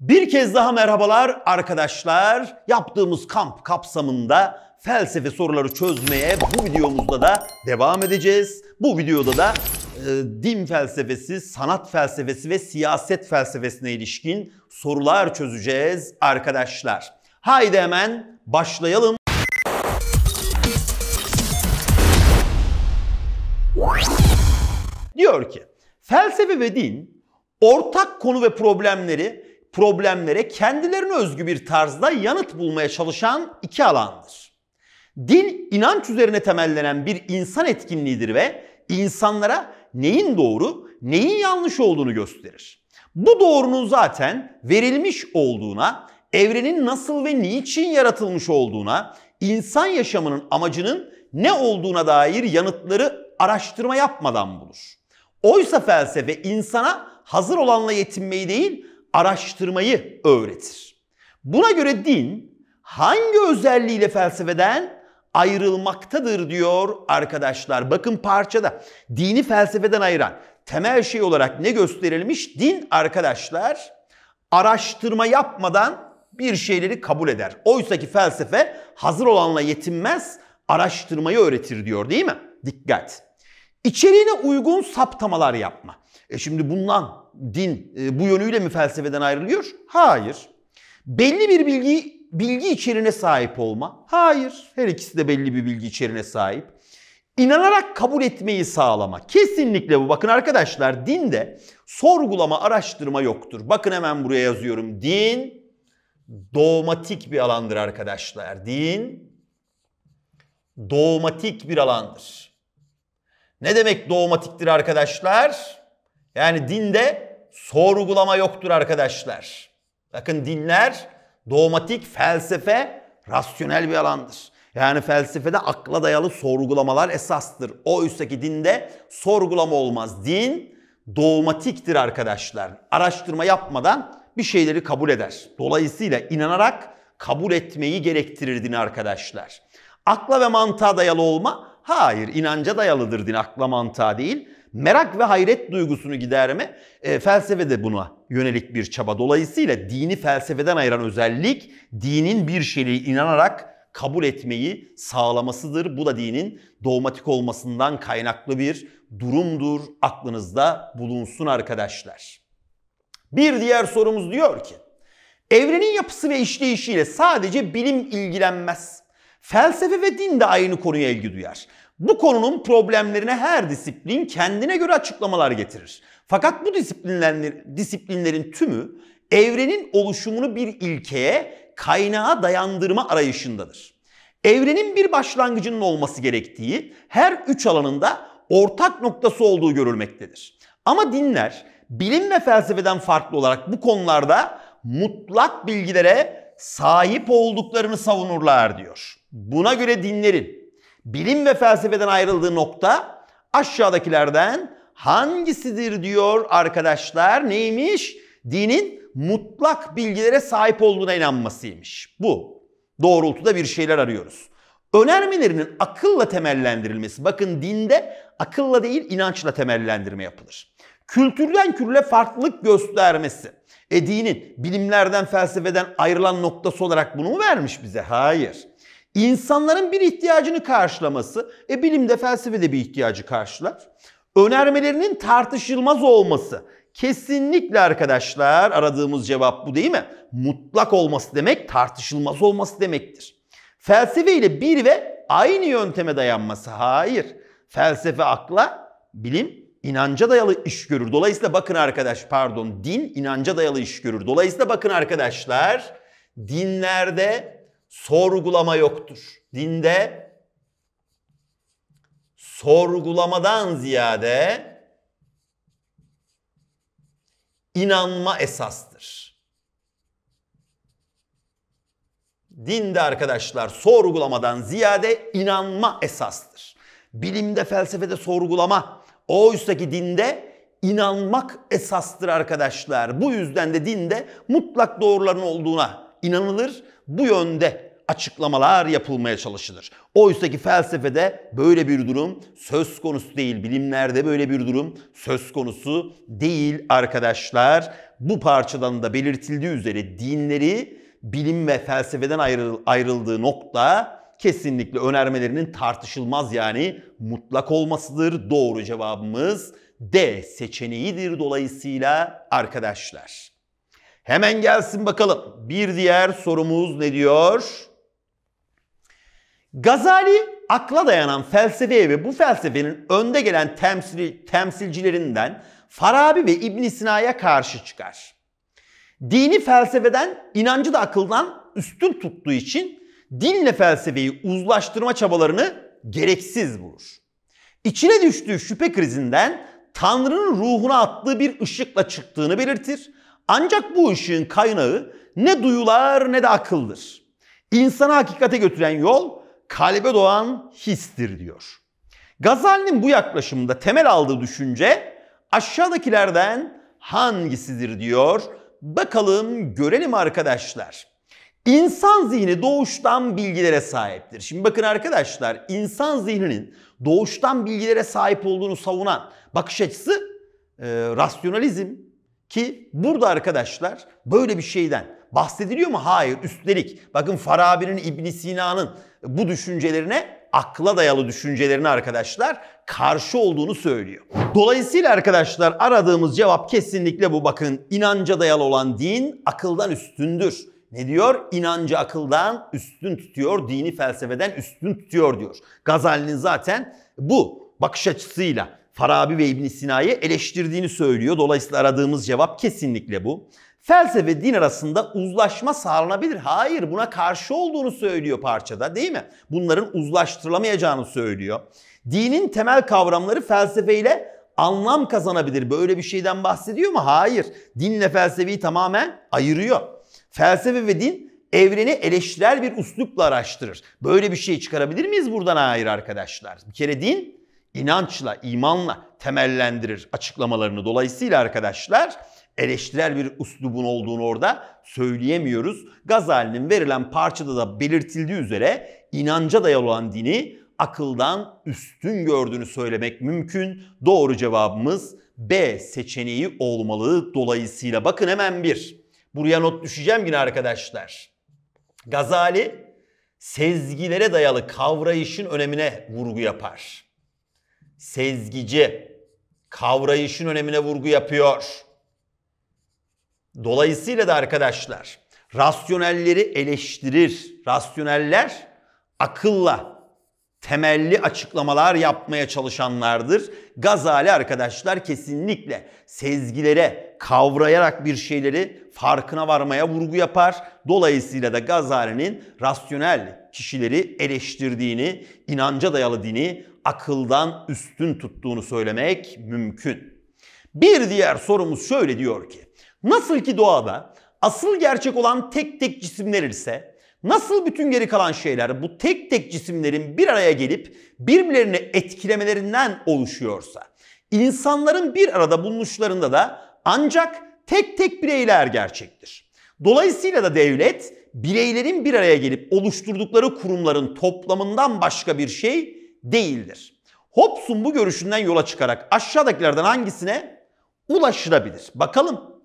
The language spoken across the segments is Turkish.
Bir kez daha merhabalar arkadaşlar. Yaptığımız kamp kapsamında felsefe soruları çözmeye bu videomuzda da devam edeceğiz. Bu videoda da e, din felsefesi, sanat felsefesi ve siyaset felsefesine ilişkin sorular çözeceğiz arkadaşlar. Haydi hemen başlayalım. Diyor ki, felsefe ve din ortak konu ve problemleri problemlere kendilerine özgü bir tarzda yanıt bulmaya çalışan iki alandır. Dil inanç üzerine temellenen bir insan etkinliğidir ve insanlara neyin doğru, neyin yanlış olduğunu gösterir. Bu doğrunun zaten verilmiş olduğuna, evrenin nasıl ve niçin yaratılmış olduğuna, insan yaşamının amacının ne olduğuna dair yanıtları araştırma yapmadan bulur. Oysa felsefe insana hazır olanla yetinmeyi değil, araştırmayı öğretir. Buna göre din hangi özelliğiyle felsefeden ayrılmaktadır diyor arkadaşlar. Bakın parçada dini felsefeden ayıran temel şey olarak ne gösterilmiş? Din arkadaşlar araştırma yapmadan bir şeyleri kabul eder. Oysaki felsefe hazır olanla yetinmez, araştırmayı öğretir diyor değil mi? Dikkat. İçeriğine uygun saptamalar yapma. E şimdi bundan din e, bu yönüyle mi felsefeden ayrılıyor? Hayır. Belli bir bilgi bilgi içeriğine sahip olma? Hayır. Her ikisi de belli bir bilgi içeriğine sahip. İnanarak kabul etmeyi sağlama. Kesinlikle bu. Bakın arkadaşlar dinde sorgulama, araştırma yoktur. Bakın hemen buraya yazıyorum. Din dogmatik bir alandır arkadaşlar. Din dogmatik bir alandır. Ne demek dogmatiktir arkadaşlar? Yani dinde sorgulama yoktur arkadaşlar. Bakın dinler dogmatik felsefe rasyonel bir alandır. Yani felsefede akla dayalı sorgulamalar esastır. O üstteki dinde sorgulama olmaz. Din dogmatiktir arkadaşlar. Araştırma yapmadan bir şeyleri kabul eder. Dolayısıyla inanarak kabul etmeyi gerektirir din arkadaşlar. Akla ve mantığa dayalı olma hayır inanca dayalıdır din akla mantığa değil merak ve hayret duygusunu giderme e, felsefe de buna yönelik bir çaba. Dolayısıyla dini felsefeden ayıran özellik dinin bir şeyi inanarak kabul etmeyi sağlamasıdır. Bu da dinin dogmatik olmasından kaynaklı bir durumdur. Aklınızda bulunsun arkadaşlar. Bir diğer sorumuz diyor ki, evrenin yapısı ve işleyişiyle sadece bilim ilgilenmez. Felsefe ve din de aynı konuya ilgi duyar. Bu konunun problemlerine her disiplin kendine göre açıklamalar getirir. Fakat bu disiplinler, disiplinlerin tümü evrenin oluşumunu bir ilkeye, kaynağa dayandırma arayışındadır. Evrenin bir başlangıcının olması gerektiği, her üç alanında ortak noktası olduğu görülmektedir. Ama dinler bilim ve felsefeden farklı olarak bu konularda mutlak bilgilere sahip olduklarını savunurlar diyor. Buna göre dinlerin bilim ve felsefeden ayrıldığı nokta aşağıdakilerden hangisidir diyor arkadaşlar. Neymiş? Dinin mutlak bilgilere sahip olduğuna inanmasıymış. Bu doğrultuda bir şeyler arıyoruz. Önermelerinin akılla temellendirilmesi. Bakın dinde akılla değil inançla temellendirme yapılır. Kültürden külüre farklılık göstermesi. E dinin bilimlerden felsefeden ayrılan noktası olarak bunu mu vermiş bize? Hayır. İnsanların bir ihtiyacını karşılaması, e bilimde felsefede bir ihtiyacı karşılar. Önermelerinin tartışılmaz olması. Kesinlikle arkadaşlar aradığımız cevap bu değil mi? Mutlak olması demek tartışılmaz olması demektir. Felsefe ile bir ve aynı yönteme dayanması. Hayır. Felsefe akla, bilim inanca dayalı iş görür. Dolayısıyla bakın arkadaş pardon din inanca dayalı iş görür. Dolayısıyla bakın arkadaşlar dinlerde sorgulama yoktur. Dinde sorgulamadan ziyade inanma esastır. Dinde arkadaşlar sorgulamadan ziyade inanma esastır. Bilimde, felsefede sorgulama, oysaki dinde inanmak esastır arkadaşlar. Bu yüzden de dinde mutlak doğruların olduğuna inanılır. Bu yönde açıklamalar yapılmaya çalışılır. Oysaki felsefede böyle bir durum söz konusu değil. Bilimlerde böyle bir durum söz konusu değil arkadaşlar. Bu parçadan da belirtildiği üzere dinleri bilim ve felsefeden ayrıldığı nokta kesinlikle önermelerinin tartışılmaz yani mutlak olmasıdır. Doğru cevabımız D seçeneğidir dolayısıyla arkadaşlar. Hemen gelsin bakalım. Bir diğer sorumuz ne diyor? Gazali akla dayanan felsefeye ve bu felsefenin önde gelen temsili, temsilcilerinden Farabi ve İbn Sina'ya karşı çıkar. Dini felsefeden, inancı da akıldan üstün tuttuğu için dinle felsefeyi uzlaştırma çabalarını gereksiz bulur. İçine düştüğü şüphe krizinden Tanrı'nın ruhuna attığı bir ışıkla çıktığını belirtir. Ancak bu ışığın kaynağı ne duyular ne de akıldır. İnsanı hakikate götüren yol kalbe doğan histir diyor. Gazali'nin bu yaklaşımda temel aldığı düşünce aşağıdakilerden hangisidir diyor. Bakalım görelim arkadaşlar. İnsan zihni doğuştan bilgilere sahiptir. Şimdi bakın arkadaşlar insan zihninin doğuştan bilgilere sahip olduğunu savunan bakış açısı e, rasyonalizm ki burada arkadaşlar böyle bir şeyden bahsediliyor mu? Hayır. Üstelik bakın Farabi'nin, İbn Sina'nın bu düşüncelerine akla dayalı düşüncelerine arkadaşlar karşı olduğunu söylüyor. Dolayısıyla arkadaşlar aradığımız cevap kesinlikle bu. Bakın inanca dayalı olan din akıldan üstündür. Ne diyor? İnancı akıldan üstün tutuyor, dini felsefeden üstün tutuyor diyor. Gazali'nin zaten bu bakış açısıyla Farabi ve İbn Sina'yı eleştirdiğini söylüyor. Dolayısıyla aradığımız cevap kesinlikle bu. Felsefe din arasında uzlaşma sağlanabilir. Hayır buna karşı olduğunu söylüyor parçada değil mi? Bunların uzlaştırılamayacağını söylüyor. Dinin temel kavramları felsefeyle anlam kazanabilir. Böyle bir şeyden bahsediyor mu? Hayır. Dinle felsefeyi tamamen ayırıyor. Felsefe ve din evreni eleştirel bir uslupla araştırır. Böyle bir şey çıkarabilir miyiz buradan? Hayır arkadaşlar. Bir kere din inançla, imanla temellendirir açıklamalarını. Dolayısıyla arkadaşlar eleştirel bir üslubun olduğunu orada söyleyemiyoruz. Gazali'nin verilen parçada da belirtildiği üzere inanca dayalı olan dini akıldan üstün gördüğünü söylemek mümkün. Doğru cevabımız B seçeneği olmalı. Dolayısıyla bakın hemen bir. Buraya not düşeceğim yine arkadaşlar. Gazali sezgilere dayalı kavrayışın önemine vurgu yapar. Sezgici kavrayışın önemine vurgu yapıyor. Dolayısıyla da arkadaşlar rasyonelleri eleştirir. Rasyoneller akılla temelli açıklamalar yapmaya çalışanlardır. Gazali arkadaşlar kesinlikle sezgilere kavrayarak bir şeyleri farkına varmaya vurgu yapar. Dolayısıyla da Gazali'nin rasyonel kişileri eleştirdiğini, inanca dayalı dini akıldan üstün tuttuğunu söylemek mümkün. Bir diğer sorumuz şöyle diyor ki Nasıl ki doğada asıl gerçek olan tek tek cisimler ise nasıl bütün geri kalan şeyler bu tek tek cisimlerin bir araya gelip birbirlerini etkilemelerinden oluşuyorsa insanların bir arada bulunuşlarında da ancak tek tek bireyler gerçektir. Dolayısıyla da devlet bireylerin bir araya gelip oluşturdukları kurumların toplamından başka bir şey değildir. Hobbes'un bu görüşünden yola çıkarak aşağıdakilerden hangisine ulaşılabilir? Bakalım.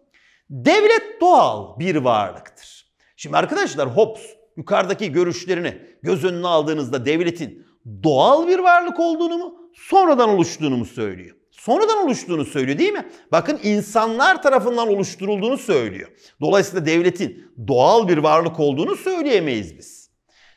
Devlet doğal bir varlıktır. Şimdi arkadaşlar Hobbes yukarıdaki görüşlerini göz önüne aldığınızda devletin doğal bir varlık olduğunu mu, sonradan oluştuğunu mu söylüyor? Sonradan oluştuğunu söylüyor değil mi? Bakın insanlar tarafından oluşturulduğunu söylüyor. Dolayısıyla devletin doğal bir varlık olduğunu söyleyemeyiz biz.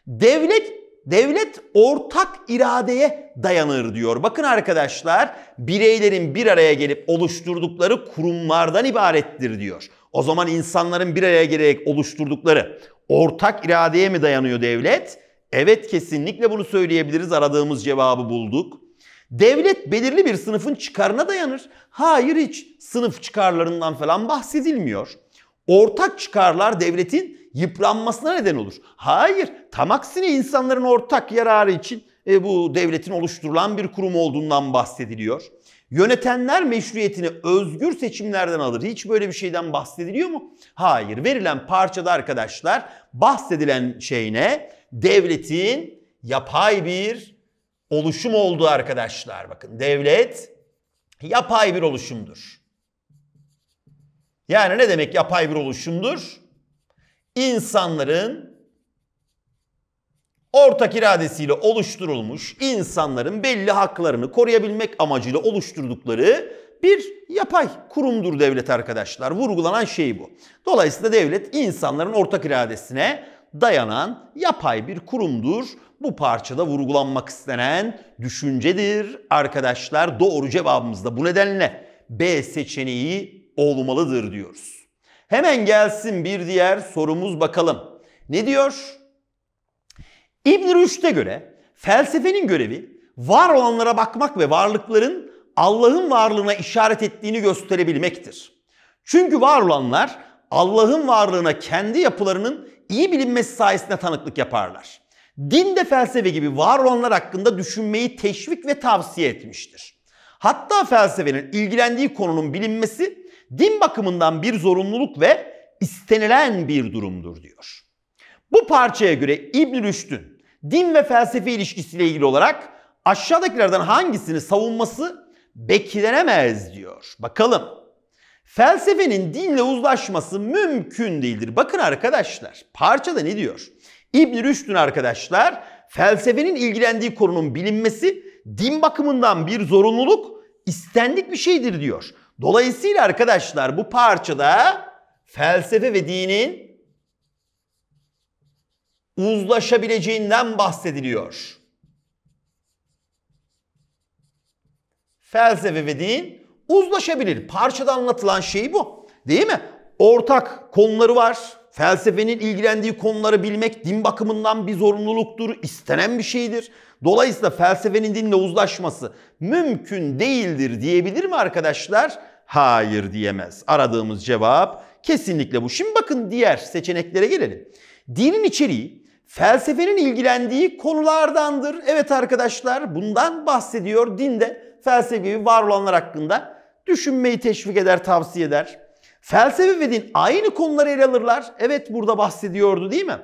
Devlet devlet ortak iradeye dayanır diyor. Bakın arkadaşlar bireylerin bir araya gelip oluşturdukları kurumlardan ibarettir diyor. O zaman insanların bir araya gelerek oluşturdukları ortak iradeye mi dayanıyor devlet? Evet kesinlikle bunu söyleyebiliriz. Aradığımız cevabı bulduk. Devlet belirli bir sınıfın çıkarına dayanır. Hayır hiç sınıf çıkarlarından falan bahsedilmiyor. Ortak çıkarlar devletin yıpranmasına neden olur. Hayır, tam aksine insanların ortak yararı için e, bu devletin oluşturulan bir kurum olduğundan bahsediliyor. Yönetenler meşruiyetini özgür seçimlerden alır. Hiç böyle bir şeyden bahsediliyor mu? Hayır. Verilen parçada arkadaşlar bahsedilen şey ne? Devletin yapay bir oluşum olduğu arkadaşlar. Bakın devlet yapay bir oluşumdur. Yani ne demek yapay bir oluşumdur? insanların ortak iradesiyle oluşturulmuş insanların belli haklarını koruyabilmek amacıyla oluşturdukları bir yapay kurumdur devlet arkadaşlar. Vurgulanan şey bu. Dolayısıyla devlet insanların ortak iradesine dayanan yapay bir kurumdur. Bu parçada vurgulanmak istenen düşüncedir arkadaşlar. Doğru cevabımız da bu nedenle B seçeneği olmalıdır diyoruz. Hemen gelsin bir diğer sorumuz bakalım. Ne diyor? İbn Rüşd'e göre felsefenin görevi var olanlara bakmak ve varlıkların Allah'ın varlığına işaret ettiğini gösterebilmektir. Çünkü var olanlar Allah'ın varlığına kendi yapılarının iyi bilinmesi sayesinde tanıklık yaparlar. Din de felsefe gibi var olanlar hakkında düşünmeyi teşvik ve tavsiye etmiştir. Hatta felsefenin ilgilendiği konunun bilinmesi din bakımından bir zorunluluk ve istenilen bir durumdur diyor. Bu parçaya göre İbn Rüşd'ün din ve felsefe ilişkisiyle ilgili olarak aşağıdakilerden hangisini savunması beklenemez diyor. Bakalım. Felsefenin dinle uzlaşması mümkün değildir. Bakın arkadaşlar parçada ne diyor? İbn Rüşd'ün arkadaşlar felsefenin ilgilendiği konunun bilinmesi din bakımından bir zorunluluk, istendik bir şeydir diyor. Dolayısıyla arkadaşlar bu parçada felsefe ve dinin uzlaşabileceğinden bahsediliyor. Felsefe ve din uzlaşabilir. Parçada anlatılan şey bu. Değil mi? Ortak konuları var. Felsefenin ilgilendiği konuları bilmek din bakımından bir zorunluluktur, istenen bir şeydir. Dolayısıyla felsefenin dinle uzlaşması mümkün değildir diyebilir mi arkadaşlar? Hayır diyemez. Aradığımız cevap kesinlikle bu. Şimdi bakın diğer seçeneklere gelelim. Dinin içeriği felsefenin ilgilendiği konulardandır. Evet arkadaşlar bundan bahsediyor. Din de felsefevi var olanlar hakkında düşünmeyi teşvik eder, tavsiye eder. Felsefe ve din aynı konuları ele alırlar. Evet burada bahsediyordu değil mi?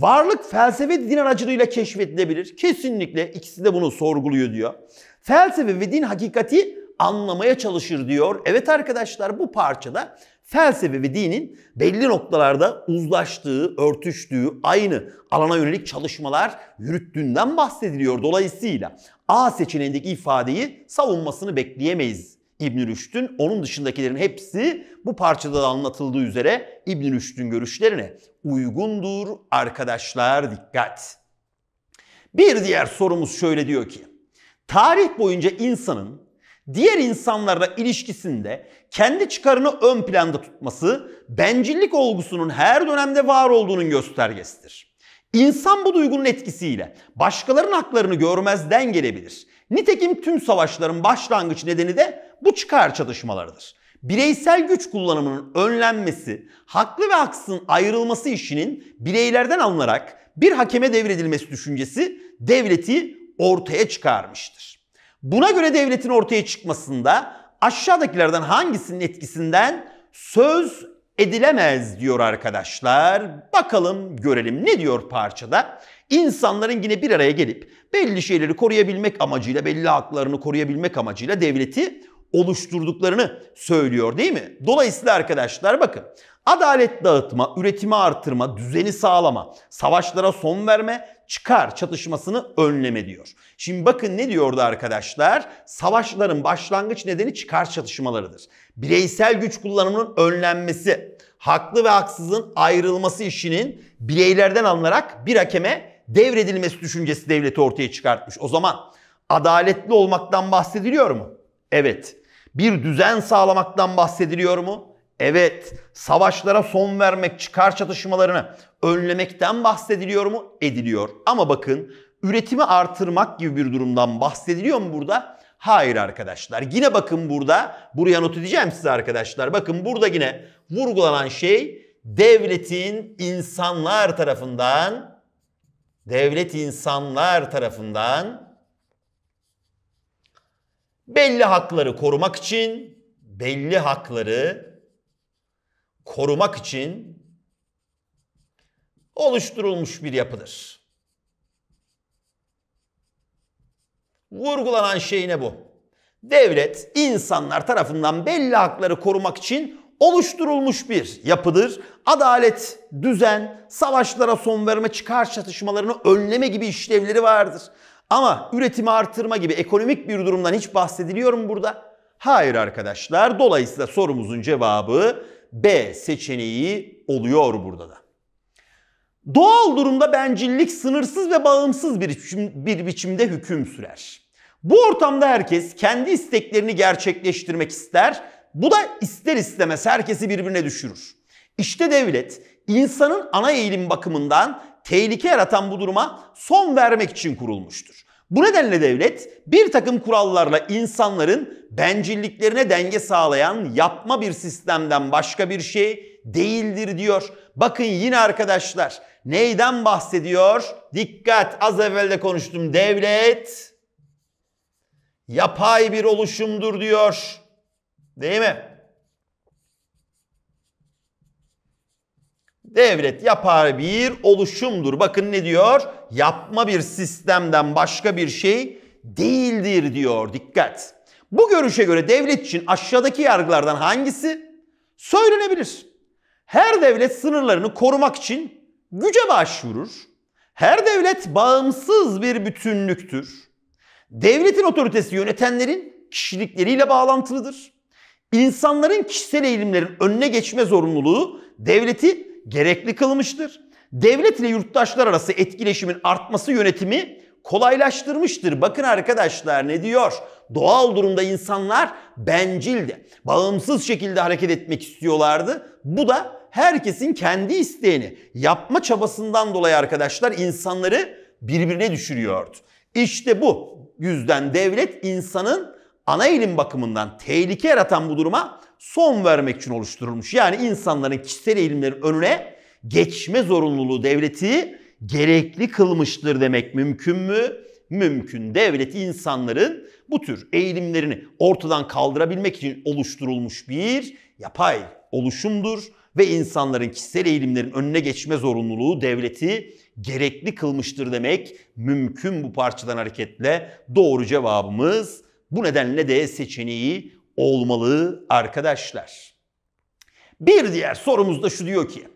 Varlık felsefe din aracılığıyla keşfedilebilir. Kesinlikle ikisi de bunu sorguluyor diyor. Felsefe ve din hakikati anlamaya çalışır diyor. Evet arkadaşlar bu parçada felsefe ve dinin belli noktalarda uzlaştığı, örtüştüğü, aynı alana yönelik çalışmalar yürüttüğünden bahsediliyor. Dolayısıyla A seçeneğindeki ifadeyi savunmasını bekleyemeyiz. İbn Rüşd'ün. Onun dışındakilerin hepsi bu parçada da anlatıldığı üzere İbn Rüşd'ün görüşlerine uygundur arkadaşlar dikkat. Bir diğer sorumuz şöyle diyor ki: Tarih boyunca insanın diğer insanlarla ilişkisinde kendi çıkarını ön planda tutması bencillik olgusunun her dönemde var olduğunun göstergesidir. İnsan bu duygunun etkisiyle başkalarının haklarını görmezden gelebilir. Nitekim tüm savaşların başlangıç nedeni de bu çıkar çatışmalarıdır. Bireysel güç kullanımının önlenmesi, haklı ve haksızın ayrılması işinin bireylerden alınarak bir hakeme devredilmesi düşüncesi devleti ortaya çıkarmıştır. Buna göre devletin ortaya çıkmasında aşağıdakilerden hangisinin etkisinden söz edilemez diyor arkadaşlar. Bakalım görelim ne diyor parçada? İnsanların yine bir araya gelip belli şeyleri koruyabilmek amacıyla, belli haklarını koruyabilmek amacıyla devleti oluşturduklarını söylüyor değil mi? Dolayısıyla arkadaşlar bakın adalet dağıtma, üretimi artırma, düzeni sağlama, savaşlara son verme, çıkar çatışmasını önleme diyor. Şimdi bakın ne diyordu arkadaşlar? Savaşların başlangıç nedeni çıkar çatışmalarıdır. Bireysel güç kullanımının önlenmesi, haklı ve haksızın ayrılması işinin bireylerden alınarak bir hakeme devredilmesi düşüncesi devleti ortaya çıkartmış. O zaman adaletli olmaktan bahsediliyor mu? Evet. Bir düzen sağlamaktan bahsediliyor mu? Evet. Savaşlara son vermek, çıkar çatışmalarını önlemekten bahsediliyor mu? Ediliyor. Ama bakın üretimi artırmak gibi bir durumdan bahsediliyor mu burada? Hayır arkadaşlar. Yine bakın burada, buraya not edeceğim size arkadaşlar. Bakın burada yine vurgulanan şey devletin insanlar tarafından devlet insanlar tarafından belli hakları korumak için belli hakları korumak için oluşturulmuş bir yapıdır. Vurgulanan şey ne bu? Devlet insanlar tarafından belli hakları korumak için oluşturulmuş bir yapıdır. Adalet, düzen, savaşlara son verme, çıkar çatışmalarını önleme gibi işlevleri vardır. Ama üretimi artırma gibi ekonomik bir durumdan hiç bahsediliyor mu burada? Hayır arkadaşlar. Dolayısıyla sorumuzun cevabı B seçeneği oluyor burada da. Doğal durumda bencillik sınırsız ve bağımsız bir, biçim, bir biçimde hüküm sürer. Bu ortamda herkes kendi isteklerini gerçekleştirmek ister. Bu da ister istemez herkesi birbirine düşürür. İşte devlet insanın ana eğilim bakımından tehlike yaratan bu duruma son vermek için kurulmuştur. Bu nedenle devlet bir takım kurallarla insanların bencilliklerine denge sağlayan yapma bir sistemden başka bir şey değildir diyor. Bakın yine arkadaşlar neyden bahsediyor? Dikkat az evvel de konuştum devlet yapay bir oluşumdur diyor. Değil mi? devlet yapar bir oluşumdur. Bakın ne diyor? Yapma bir sistemden başka bir şey değildir diyor. Dikkat. Bu görüşe göre devlet için aşağıdaki yargılardan hangisi söylenebilir? Her devlet sınırlarını korumak için güce başvurur. Her devlet bağımsız bir bütünlüktür. Devletin otoritesi yönetenlerin kişilikleriyle bağlantılıdır. İnsanların kişisel eğilimlerin önüne geçme zorunluluğu devleti gerekli kılmıştır. Devlet ile yurttaşlar arası etkileşimin artması yönetimi kolaylaştırmıştır. Bakın arkadaşlar ne diyor? Doğal durumda insanlar bencildi. Bağımsız şekilde hareket etmek istiyorlardı. Bu da herkesin kendi isteğini yapma çabasından dolayı arkadaşlar insanları birbirine düşürüyordu. İşte bu yüzden devlet insanın ana eğilim bakımından tehlike yaratan bu duruma son vermek için oluşturulmuş. Yani insanların kişisel eğilimlerin önüne geçme zorunluluğu devleti gerekli kılmıştır demek mümkün mü? Mümkün. Devlet insanların bu tür eğilimlerini ortadan kaldırabilmek için oluşturulmuş bir yapay oluşumdur ve insanların kişisel eğilimlerin önüne geçme zorunluluğu devleti gerekli kılmıştır demek mümkün bu parçadan hareketle doğru cevabımız bu nedenle de seçeneği olmalı arkadaşlar. Bir diğer sorumuz da şu diyor ki,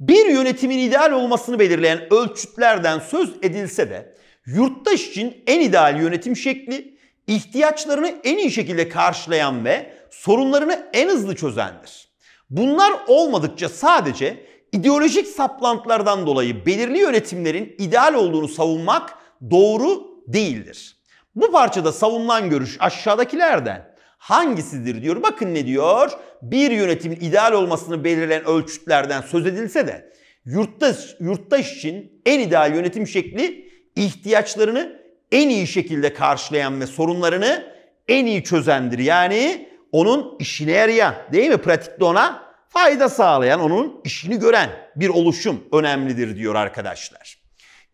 bir yönetimin ideal olmasını belirleyen ölçütlerden söz edilse de yurttaş için en ideal yönetim şekli ihtiyaçlarını en iyi şekilde karşılayan ve sorunlarını en hızlı çözendir. Bunlar olmadıkça sadece ideolojik saplantılardan dolayı belirli yönetimlerin ideal olduğunu savunmak doğru değildir. Bu parçada savunulan görüş aşağıdakilerden hangisidir diyor. Bakın ne diyor? Bir yönetimin ideal olmasını belirleyen ölçütlerden söz edilse de yurttaş, yurttaş için en ideal yönetim şekli ihtiyaçlarını en iyi şekilde karşılayan ve sorunlarını en iyi çözendir. Yani onun işine yarayan değil mi? Pratikte ona fayda sağlayan, onun işini gören bir oluşum önemlidir diyor arkadaşlar.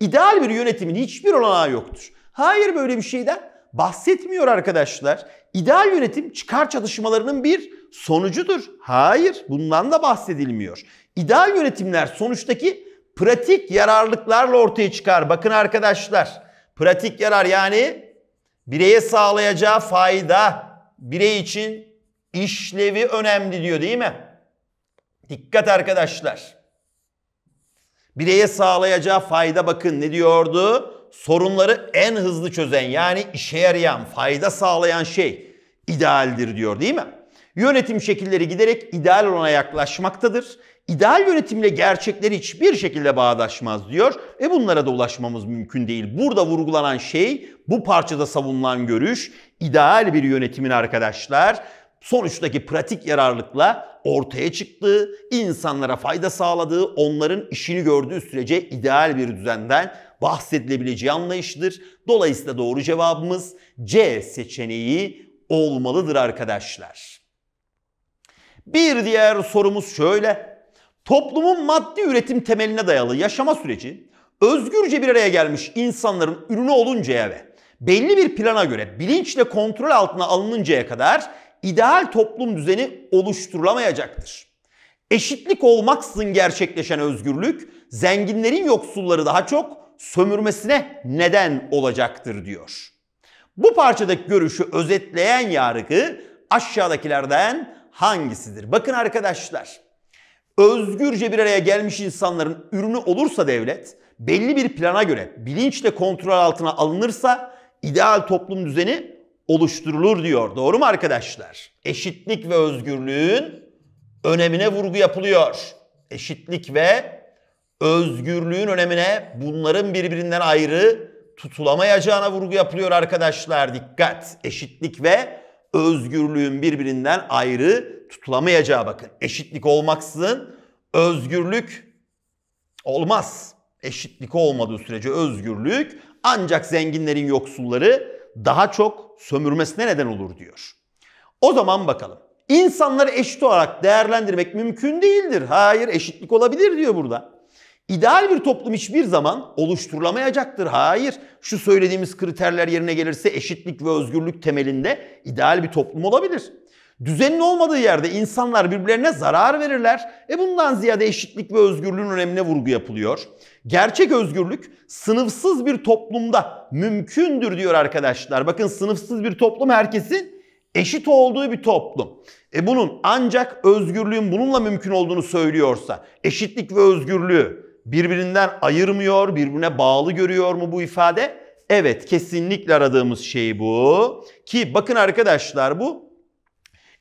İdeal bir yönetimin hiçbir olanağı yoktur. Hayır böyle bir şeyden bahsetmiyor arkadaşlar. İdeal yönetim çıkar çatışmalarının bir sonucudur. Hayır, bundan da bahsedilmiyor. İdeal yönetimler sonuçtaki pratik yararlıklarla ortaya çıkar. Bakın arkadaşlar, pratik yarar yani bireye sağlayacağı fayda, birey için işlevi önemli diyor değil mi? Dikkat arkadaşlar. Bireye sağlayacağı fayda bakın ne diyordu? sorunları en hızlı çözen yani işe yarayan, fayda sağlayan şey idealdir diyor değil mi? Yönetim şekilleri giderek ideal olana yaklaşmaktadır. İdeal yönetimle gerçekler hiçbir şekilde bağdaşmaz diyor. E bunlara da ulaşmamız mümkün değil. Burada vurgulanan şey bu parçada savunulan görüş ideal bir yönetimin arkadaşlar sonuçtaki pratik yararlıkla ortaya çıktığı, insanlara fayda sağladığı, onların işini gördüğü sürece ideal bir düzenden bahsedilebileceği anlayıştır. Dolayısıyla doğru cevabımız C seçeneği olmalıdır arkadaşlar. Bir diğer sorumuz şöyle. Toplumun maddi üretim temeline dayalı yaşama süreci özgürce bir araya gelmiş insanların ürünü oluncaya ve belli bir plana göre bilinçle kontrol altına alınıncaya kadar ideal toplum düzeni oluşturulamayacaktır. Eşitlik olmaksızın gerçekleşen özgürlük, zenginlerin yoksulları daha çok, sömürmesine neden olacaktır diyor. Bu parçadaki görüşü özetleyen yargı aşağıdakilerden hangisidir? Bakın arkadaşlar özgürce bir araya gelmiş insanların ürünü olursa devlet belli bir plana göre bilinçle kontrol altına alınırsa ideal toplum düzeni oluşturulur diyor. Doğru mu arkadaşlar? Eşitlik ve özgürlüğün önemine vurgu yapılıyor. Eşitlik ve özgürlüğün önemine bunların birbirinden ayrı tutulamayacağına vurgu yapılıyor arkadaşlar. Dikkat, eşitlik ve özgürlüğün birbirinden ayrı tutulamayacağı bakın. Eşitlik olmaksızın özgürlük olmaz. Eşitlik olmadığı sürece özgürlük ancak zenginlerin yoksulları daha çok sömürmesine neden olur diyor. O zaman bakalım. İnsanları eşit olarak değerlendirmek mümkün değildir. Hayır eşitlik olabilir diyor burada. İdeal bir toplum hiçbir zaman oluşturulamayacaktır. Hayır. Şu söylediğimiz kriterler yerine gelirse eşitlik ve özgürlük temelinde ideal bir toplum olabilir. Düzenli olmadığı yerde insanlar birbirlerine zarar verirler. E bundan ziyade eşitlik ve özgürlüğün önemine vurgu yapılıyor. Gerçek özgürlük sınıfsız bir toplumda mümkündür diyor arkadaşlar. Bakın sınıfsız bir toplum herkesin eşit olduğu bir toplum. E bunun ancak özgürlüğün bununla mümkün olduğunu söylüyorsa eşitlik ve özgürlüğü birbirinden ayırmıyor, birbirine bağlı görüyor mu bu ifade? Evet, kesinlikle aradığımız şey bu. Ki bakın arkadaşlar bu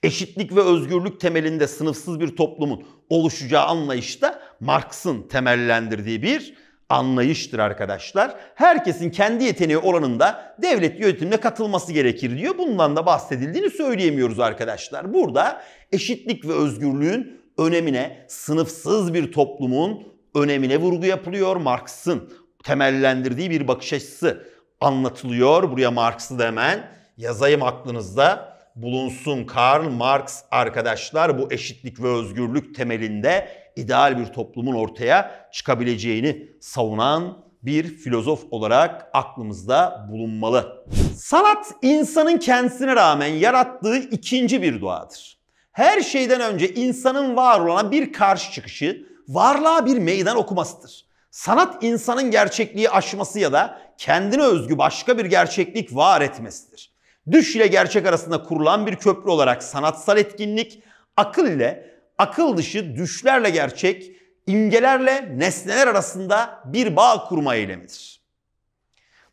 eşitlik ve özgürlük temelinde sınıfsız bir toplumun oluşacağı anlayışta Marx'ın temellendirdiği bir anlayıştır arkadaşlar. Herkesin kendi yeteneği oranında devlet yönetimine katılması gerekir diyor. Bundan da bahsedildiğini söyleyemiyoruz arkadaşlar. Burada eşitlik ve özgürlüğün önemine sınıfsız bir toplumun önemine vurgu yapılıyor. Marx'ın temellendirdiği bir bakış açısı anlatılıyor. Buraya Marx'ı da hemen yazayım aklınızda bulunsun. Karl Marx arkadaşlar bu eşitlik ve özgürlük temelinde ideal bir toplumun ortaya çıkabileceğini savunan bir filozof olarak aklımızda bulunmalı. Sanat insanın kendisine rağmen yarattığı ikinci bir doğadır. Her şeyden önce insanın var olana bir karşı çıkışı, varlığa bir meydan okumasıdır. Sanat insanın gerçekliği aşması ya da kendine özgü başka bir gerçeklik var etmesidir. Düş ile gerçek arasında kurulan bir köprü olarak sanatsal etkinlik akıl ile akıl dışı düşlerle gerçek, imgelerle nesneler arasında bir bağ kurma eylemidir.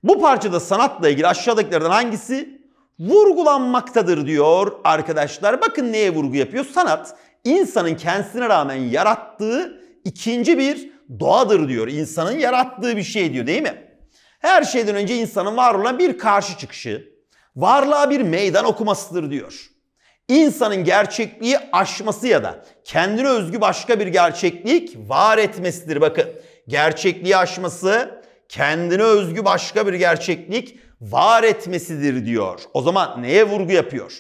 Bu parçada sanatla ilgili aşağıdakilerden hangisi vurgulanmaktadır diyor arkadaşlar. Bakın neye vurgu yapıyor? Sanat insanın kendisine rağmen yarattığı İkinci bir doğadır diyor. İnsanın yarattığı bir şey diyor değil mi? Her şeyden önce insanın var olan bir karşı çıkışı, varlığa bir meydan okumasıdır diyor. İnsanın gerçekliği aşması ya da kendine özgü başka bir gerçeklik var etmesidir. Bakın gerçekliği aşması kendine özgü başka bir gerçeklik var etmesidir diyor. O zaman neye vurgu yapıyor?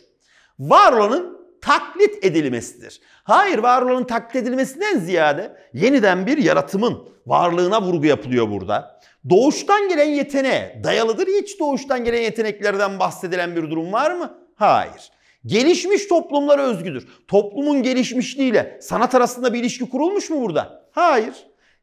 Var olanın taklit edilmesidir. Hayır var olanın taklit edilmesinden ziyade yeniden bir yaratımın varlığına vurgu yapılıyor burada. Doğuştan gelen yeteneğe dayalıdır. Hiç doğuştan gelen yeteneklerden bahsedilen bir durum var mı? Hayır. Gelişmiş toplumlara özgüdür. Toplumun gelişmişliğiyle sanat arasında bir ilişki kurulmuş mu burada? Hayır.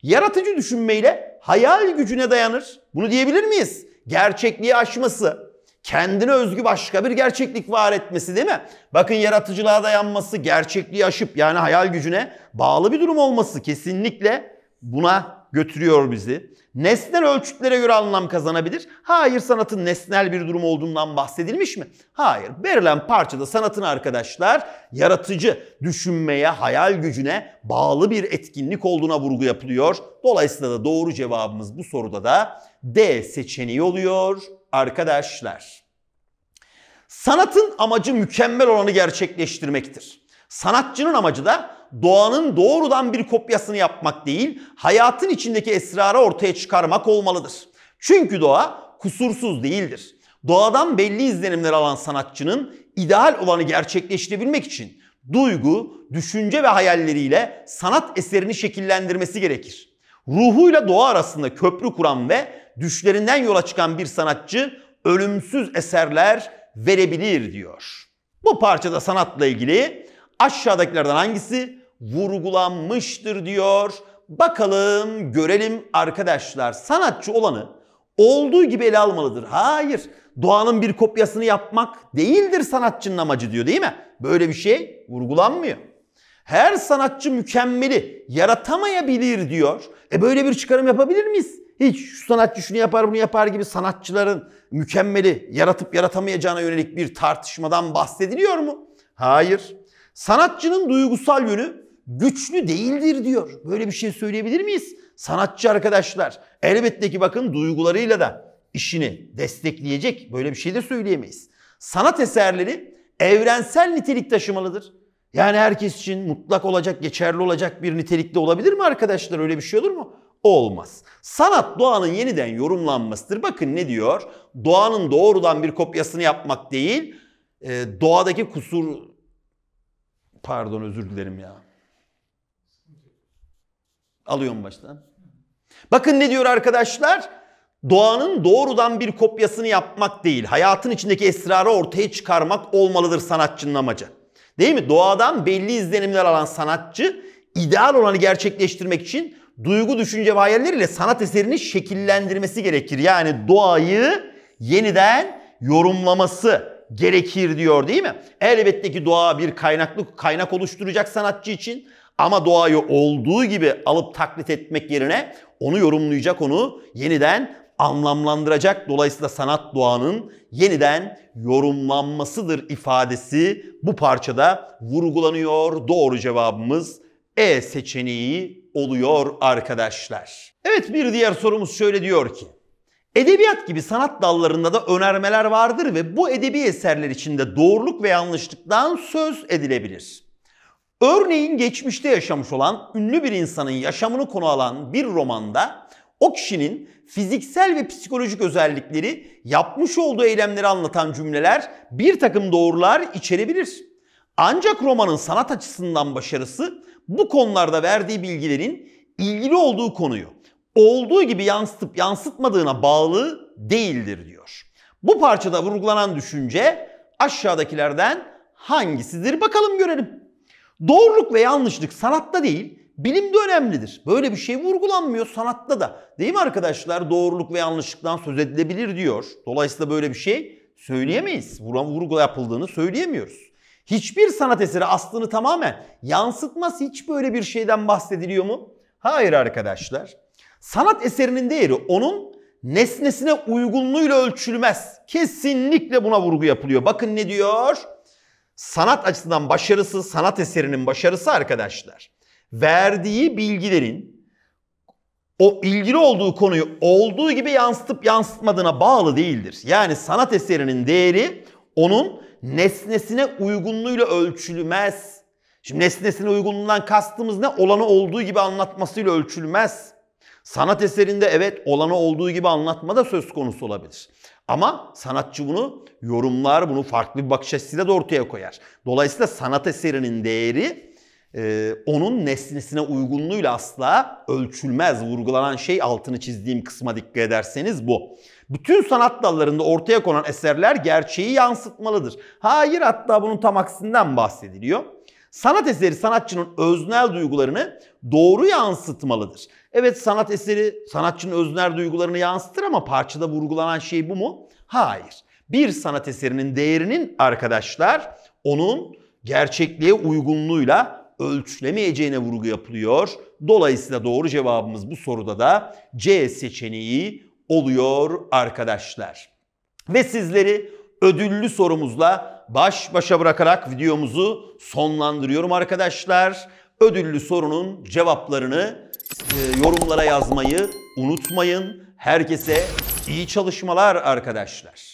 Yaratıcı düşünmeyle hayal gücüne dayanır. Bunu diyebilir miyiz? Gerçekliği aşması, kendine özgü başka bir gerçeklik var etmesi değil mi? Bakın yaratıcılığa dayanması, gerçekliği aşıp yani hayal gücüne bağlı bir durum olması kesinlikle buna götürüyor bizi. Nesnel ölçütlere göre anlam kazanabilir. Hayır sanatın nesnel bir durum olduğundan bahsedilmiş mi? Hayır. Verilen parçada sanatın arkadaşlar yaratıcı düşünmeye, hayal gücüne bağlı bir etkinlik olduğuna vurgu yapılıyor. Dolayısıyla da doğru cevabımız bu soruda da D seçeneği oluyor arkadaşlar. Sanatın amacı mükemmel olanı gerçekleştirmektir. Sanatçının amacı da doğanın doğrudan bir kopyasını yapmak değil, hayatın içindeki esrarı ortaya çıkarmak olmalıdır. Çünkü doğa kusursuz değildir. Doğadan belli izlenimler alan sanatçının ideal olanı gerçekleştirebilmek için duygu, düşünce ve hayalleriyle sanat eserini şekillendirmesi gerekir. Ruhuyla doğa arasında köprü kuran ve düşlerinden yola çıkan bir sanatçı ölümsüz eserler verebilir diyor. Bu parçada sanatla ilgili aşağıdakilerden hangisi vurgulanmıştır diyor. Bakalım görelim arkadaşlar sanatçı olanı olduğu gibi ele almalıdır. Hayır doğanın bir kopyasını yapmak değildir sanatçının amacı diyor değil mi? Böyle bir şey vurgulanmıyor. Her sanatçı mükemmeli yaratamayabilir diyor. E böyle bir çıkarım yapabilir miyiz? Hiç şu sanatçı şunu yapar bunu yapar gibi sanatçıların mükemmeli yaratıp yaratamayacağına yönelik bir tartışmadan bahsediliyor mu? Hayır. Sanatçının duygusal yönü güçlü değildir diyor. Böyle bir şey söyleyebilir miyiz? Sanatçı arkadaşlar elbette ki bakın duygularıyla da işini destekleyecek böyle bir şey de söyleyemeyiz. Sanat eserleri evrensel nitelik taşımalıdır. Yani herkes için mutlak olacak, geçerli olacak bir nitelikte olabilir mi arkadaşlar? Öyle bir şey olur mu? Olmaz. Sanat doğanın yeniden yorumlanmasıdır. Bakın ne diyor? Doğanın doğrudan bir kopyasını yapmak değil, e, doğadaki kusur... Pardon özür dilerim ya. Alıyorum baştan. Bakın ne diyor arkadaşlar? Doğanın doğrudan bir kopyasını yapmak değil, hayatın içindeki esrarı ortaya çıkarmak olmalıdır sanatçının amacı. Değil mi? Doğadan belli izlenimler alan sanatçı ideal olanı gerçekleştirmek için duygu, düşünce ve hayalleriyle sanat eserini şekillendirmesi gerekir. Yani doğayı yeniden yorumlaması gerekir diyor değil mi? Elbette ki doğa bir kaynaklık kaynak oluşturacak sanatçı için ama doğayı olduğu gibi alıp taklit etmek yerine onu yorumlayacak, onu yeniden anlamlandıracak. Dolayısıyla sanat doğanın yeniden yorumlanmasıdır ifadesi bu parçada vurgulanıyor. Doğru cevabımız E seçeneği oluyor arkadaşlar. Evet bir diğer sorumuz şöyle diyor ki. Edebiyat gibi sanat dallarında da önermeler vardır ve bu edebi eserler içinde doğruluk ve yanlışlıktan söz edilebilir. Örneğin geçmişte yaşamış olan ünlü bir insanın yaşamını konu alan bir romanda o kişinin fiziksel ve psikolojik özellikleri, yapmış olduğu eylemleri anlatan cümleler bir takım doğrular içerebilir. Ancak romanın sanat açısından başarısı bu konularda verdiği bilgilerin ilgili olduğu konuyu olduğu gibi yansıtıp yansıtmadığına bağlı değildir diyor. Bu parçada vurgulanan düşünce aşağıdakilerden hangisidir bakalım görelim. Doğruluk ve yanlışlık sanatta değil, Bilim de önemlidir. Böyle bir şey vurgulanmıyor sanatta da. Değil mi arkadaşlar? Doğruluk ve yanlışlıktan söz edilebilir diyor. Dolayısıyla böyle bir şey söyleyemeyiz. Vuran vurgu yapıldığını söyleyemiyoruz. Hiçbir sanat eseri aslını tamamen yansıtmaz. Hiç böyle bir şeyden bahsediliyor mu? Hayır arkadaşlar. Sanat eserinin değeri onun nesnesine uygunluğuyla ölçülmez. Kesinlikle buna vurgu yapılıyor. Bakın ne diyor? Sanat açısından başarısı, sanat eserinin başarısı arkadaşlar verdiği bilgilerin o ilgili olduğu konuyu olduğu gibi yansıtıp yansıtmadığına bağlı değildir. Yani sanat eserinin değeri onun nesnesine uygunluğuyla ölçülmez. Şimdi nesnesine uygunluğundan kastımız ne? Olanı olduğu gibi anlatmasıyla ölçülmez. Sanat eserinde evet olanı olduğu gibi anlatma da söz konusu olabilir. Ama sanatçı bunu yorumlar, bunu farklı bir bakış açısıyla da ortaya koyar. Dolayısıyla sanat eserinin değeri e, onun nesnesine uygunluğuyla asla ölçülmez. Vurgulanan şey altını çizdiğim kısma dikkat ederseniz bu. Bütün sanat dallarında ortaya konan eserler gerçeği yansıtmalıdır. Hayır hatta bunun tam aksinden bahsediliyor. Sanat eseri sanatçının öznel duygularını doğru yansıtmalıdır. Evet sanat eseri sanatçının öznel duygularını yansıtır ama parçada vurgulanan şey bu mu? Hayır. Bir sanat eserinin değerinin arkadaşlar onun gerçekliğe uygunluğuyla ölçülemeyeceğine vurgu yapılıyor. Dolayısıyla doğru cevabımız bu soruda da C seçeneği oluyor arkadaşlar. Ve sizleri ödüllü sorumuzla baş başa bırakarak videomuzu sonlandırıyorum arkadaşlar. Ödüllü sorunun cevaplarını e, yorumlara yazmayı unutmayın. Herkese iyi çalışmalar arkadaşlar.